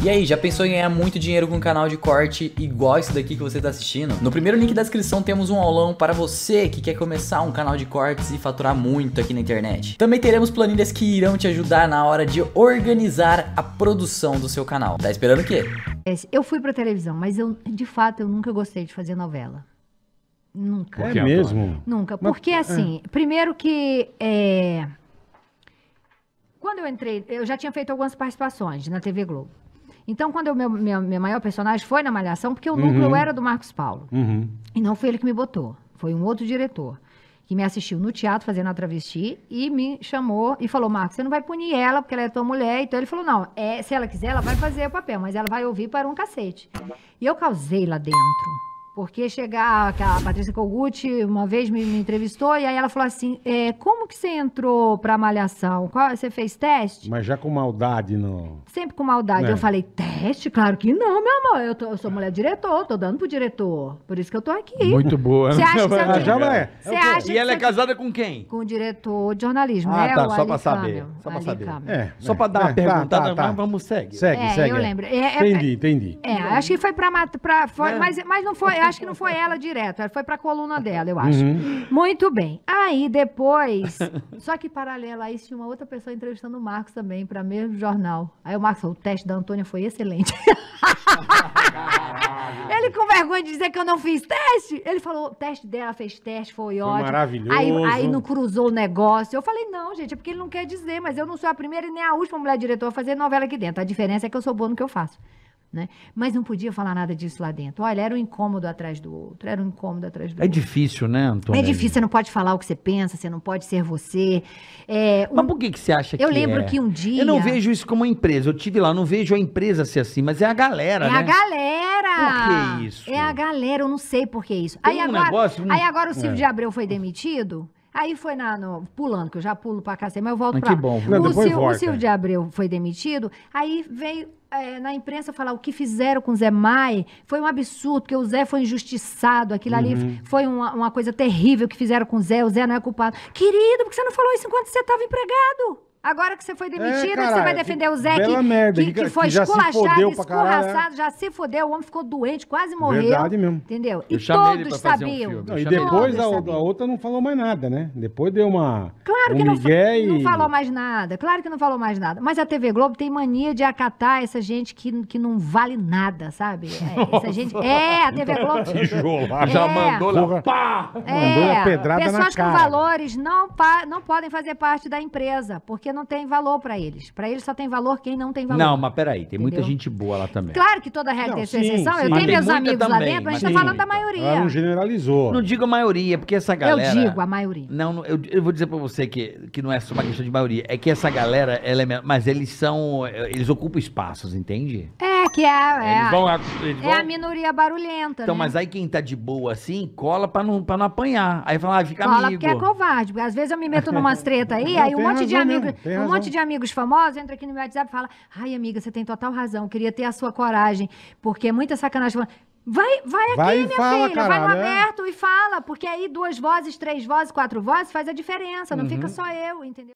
E aí, já pensou em ganhar muito dinheiro com um canal de corte igual esse daqui que você está assistindo? No primeiro link da descrição temos um aulão para você que quer começar um canal de cortes e faturar muito aqui na internet. Também teremos planilhas que irão te ajudar na hora de organizar a produção do seu canal. Tá esperando o quê? Eu fui para televisão, mas eu, de fato, eu nunca gostei de fazer novela. Nunca. É mesmo? Nunca. Porque é. assim, é. primeiro que é... quando eu entrei, eu já tinha feito algumas participações na TV Globo. Então, quando o meu, maior personagem foi na Malhação, porque o uhum. núcleo era do Marcos Paulo. Uhum. E não foi ele que me botou, foi um outro diretor que me assistiu no teatro fazendo a travesti e me chamou e falou: Marcos, você não vai punir ela porque ela é tua mulher. Então ele falou: não, é, se ela quiser, ela vai fazer o papel, mas ela vai ouvir para um cacete. E eu causei lá dentro. Porque chegar, a Patrícia Kogut uma vez me, me, entrevistou e aí ela falou assim: é, como que você entrou pra malhação? Qual, você fez teste? Mas já com maldade, não. Sempre com maldade. É. Eu falei, teste? Claro que não, meu amor. Eu, tô, eu sou mulher diretor, tô dando pro diretor. Por isso que eu tô aqui. Muito boa, né? Você acha que já vai. Você é. acha e ela é casada com quem? Com o diretor de jornalismo. Ah, né? tá, o só Ali pra saber. Só pra saber. É, só pra dar é. uma tá, pergunta, tá, tá, tá. vamos, segue. Segue, é, segue. Eu lembro. entendi, entendi. É, acho que foi pra. pra foi, mas, mas não foi acho que não foi ela direto, foi para coluna dela, eu acho. Uhum. Muito bem. Aí depois, só que paralela a isso, tinha uma outra pessoa entrevistando o Marcos também, para mesmo jornal. Aí o Marcos falou: o teste da Antônia foi excelente. Ele com vergonha de dizer que eu não fiz teste. Ele falou, o teste dela fez teste, foi ótimo. maravilhoso. Aí, aí não cruzou o negócio. Eu falei, não, gente, é porque ele não quer dizer, mas eu não sou a primeira e nem a última mulher diretora a fazer novela aqui dentro. A diferença é que eu sou boa no que eu faço. Né? Mas não podia falar nada disso lá dentro. Olha, era um incômodo atrás do outro, era um incômodo atrás do é outro. É difícil, né, Antônio? É difícil, você não pode falar o que você pensa, você não pode ser você. É, um... Mas por que, que você acha eu que Eu lembro é? que um dia... Eu não vejo isso como uma empresa, eu tive lá, não vejo a empresa ser assim, mas é a galera, É né? a galera! Por que isso? É a galera, eu não sei por que isso. aí, um agora, negócio, um... aí agora o Silvio é. de Abreu foi demitido, Aí foi na, no, pulando, que eu já pulo pra cacete, mas eu volto mas pra que bom. Não, o, Sil, o Silvio de Abreu foi demitido, aí veio é, na imprensa falar o que fizeram com o Zé Mai foi um absurdo, porque o Zé foi injustiçado, aquilo uhum. ali foi uma, uma coisa terrível que fizeram com o Zé, o Zé não é culpado. Querido, por que você não falou isso enquanto você estava empregado? Agora que você foi é, demitido, é, caralho, você vai defender o Zé que, merda, que, que, foi esculachado, é. escorraçado, já se fodeu, o homem ficou doente, quase morreu. Verdade mesmo. Entendeu? e todos sabiam. e depois a, a, outra não falou mais nada, né? Depois deu uma. Claro um que não, e... não falou mais nada. Claro que não falou mais nada. Mas a TV Globo tem mania de acatar essa gente que, que não vale nada, sabe? É, essa gente. É, a TV Globo. é, já mandou lá. pá! É, mandou a pedrada pessoas na cara. com valores não, pa, não podem fazer parte da empresa, porque porque não tem valor para eles. Para eles só tem valor quem não tem valor. Não, mas peraí, tem Entendeu? muita gente boa lá também. Claro que toda regra não, tem sua exceção. Sim, eu tenho meus amigos também, lá dentro, a gente sim. tá falando da maioria. não generalizou. Não digo a maioria, porque essa galera... Eu digo a maioria. Não, eu, eu vou dizer para você que, que não é só uma questão de maioria, é que essa galera, ela é, mas eles são, eles ocupam espaços, entende? É, que é, é, eles é vão, eles é vão... é a minoria barulhenta, Então, né? mas aí quem tá de boa assim, cola pra não, pra não apanhar. Aí fala, ah, fica cola amigo. Cola porque é covarde. Porque às vezes eu me meto numas treta aí, não, aí um monte de amigos, um razão. monte de amigos famosos entra aqui no meu WhatsApp e fala, ai amiga, você tem total razão, queria ter a sua coragem, porque é muita sacanagem. Vai, vai aqui, vai minha fala, filha, caralho, vai no é. aberto é? e fala, porque aí duas vozes, três vozes, quatro vozes faz a diferença, não uhum. fica só eu, entendeu?